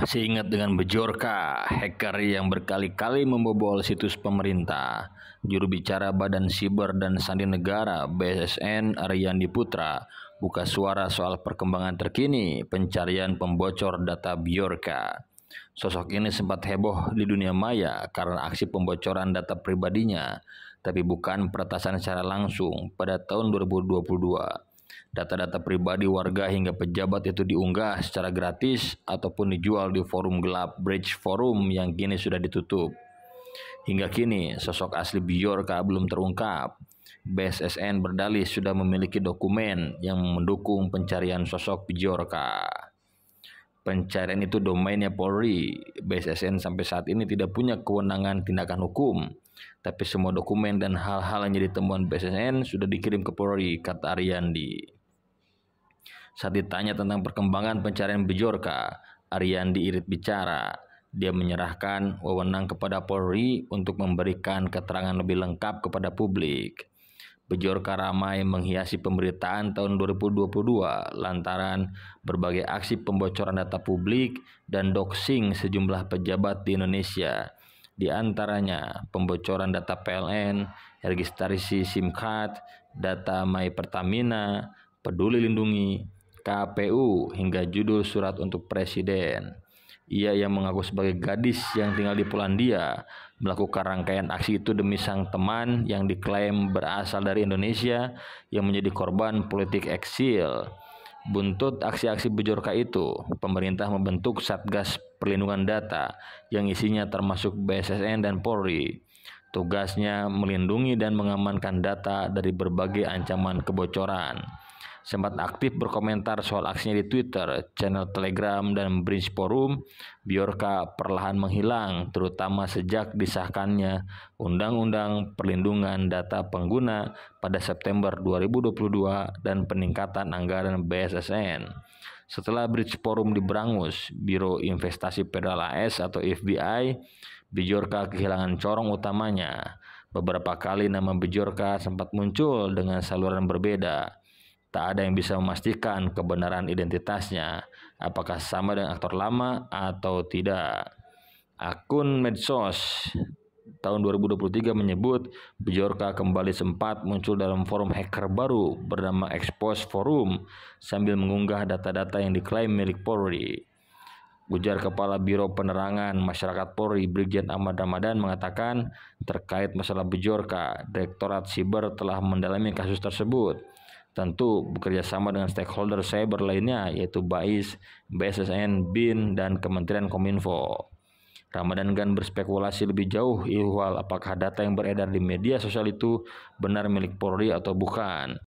masih ingat dengan Bejorka, hacker yang berkali-kali membobol situs pemerintah? Juru bicara Badan Siber dan Sandi Negara BSN Aryandi Putra buka suara soal perkembangan terkini pencarian pembocor data Bjorka. Sosok ini sempat heboh di dunia maya karena aksi pembocoran data pribadinya, tapi bukan peretasan secara langsung pada tahun 2022 Data-data pribadi warga hingga pejabat itu diunggah secara gratis ataupun dijual di forum gelap Bridge Forum yang kini sudah ditutup. Hingga kini, sosok asli Bjorka belum terungkap. BSSN berdalih sudah memiliki dokumen yang mendukung pencarian sosok Bjorka. Pencarian itu domainnya Polri. BSSN sampai saat ini tidak punya kewenangan tindakan hukum. Tapi semua dokumen dan hal-hal yang jadi temuan BSSN sudah dikirim ke Polri, kata Ariandi. Saat ditanya tentang perkembangan pencarian Bejorka, Ariandi irit bicara. Dia menyerahkan wewenang kepada Polri untuk memberikan keterangan lebih lengkap kepada publik. Bejor ramai menghiasi pemberitaan tahun 2022 lantaran berbagai aksi pembocoran data publik dan doxing sejumlah pejabat di Indonesia. Di antaranya pembocoran data PLN, registrasi SIM card, data My Pertamina, Peduli Lindungi, KPU hingga judul surat untuk presiden. Ia yang mengaku sebagai gadis yang tinggal di Polandia melakukan rangkaian aksi itu demi sang teman yang diklaim berasal dari Indonesia yang menjadi korban politik eksil. Buntut aksi-aksi bejorka itu, pemerintah membentuk Satgas Perlindungan Data yang isinya termasuk BSSN dan Polri. Tugasnya melindungi dan mengamankan data dari berbagai ancaman kebocoran sempat aktif berkomentar soal aksinya di Twitter, channel Telegram, dan Bridge Forum, Biorka perlahan menghilang, terutama sejak disahkannya Undang-Undang Perlindungan Data Pengguna pada September 2022 dan peningkatan anggaran BSSN. Setelah Bridge Forum diberangus, Biro Investasi Federal AS atau FBI, Biorka kehilangan corong utamanya. Beberapa kali nama Bjorka sempat muncul dengan saluran berbeda Tak ada yang bisa memastikan kebenaran identitasnya, apakah sama dengan aktor lama atau tidak. Akun medsos tahun 2023 menyebut Bjorka kembali sempat muncul dalam forum hacker baru bernama Expose Forum sambil mengunggah data-data yang diklaim milik Polri. Ujar Kepala Biro Penerangan Masyarakat Polri Brigjen Ahmad Ramadan mengatakan terkait masalah Bjorka, Direktorat Siber telah mendalami kasus tersebut. Tentu bekerja sama dengan stakeholder cyber lainnya yaitu BAIS, BSSN, BIN, dan Kementerian Kominfo. Ramadan Gan berspekulasi lebih jauh ihwal apakah data yang beredar di media sosial itu benar milik Polri atau bukan.